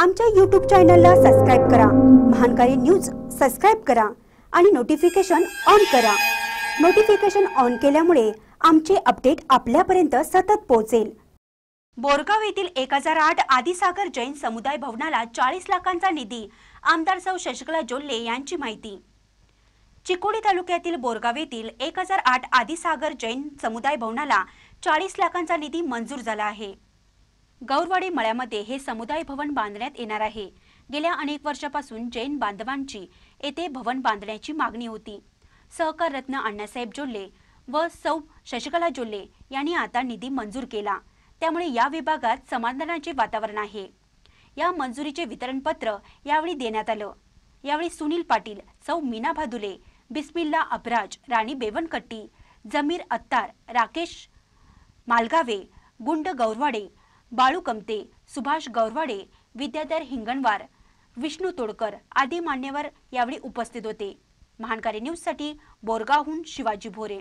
आमच्या यूट्यूब चॅनलला सबस्क्राईब करा महानकारी न्यूज सबस्क्राईब करा आणि नोटिफिकेशन ऑन करा नोटिफिकेशन ऑन केल्यामुळे आमचे अपडेट आपल्यापर्यंत सतत पोहोचेल बोरगाव येथील एक हजार आठ आदिसागर जैन समुदाय भवनाला चाळीस लाखांचा निधी आमदार सौ शशिकला जोल्ले यांची माहिती चिकोडी तालुक्यातील बोरगाव येथील एक हजार आठ आदिसागर जैन समुदाय भवनाला चाळीस लाखांचा निधी मंजूर झाला आहे गौरवाडी मळ्यामध्ये हे समुदाय भवन बांधण्यात येणार आहे गेल्या अनेक वर्षापासून जैन बांधवांची येथे भवन बांधण्याची मागणी होती सहकार रत्न अण्णासाहेब जोल्ले व सौ शशिकला जोल्ले यांनी आता निधी मंजूर केला त्यामुळे या विभागात समाधानाचे वातावरण आहे या मंजुरीचे वितरण पत्र यावेळी देण्यात आलं यावेळी सुनील पाटील सौ मीना भादुले बिस्मिल्ला अबराज राणी बेवनकट्टी जमीर अत्तार राकेश मालगावे गुंड गौरवाडे बाळू कमते सुभाष गौरवाडे विद्याधर हिंगणवार विष्णू तोडकर आदी मान्यवर यावेळी उपस्थित होते महानकारी न्यूजसाठी बोरगावहून शिवाजी भोरे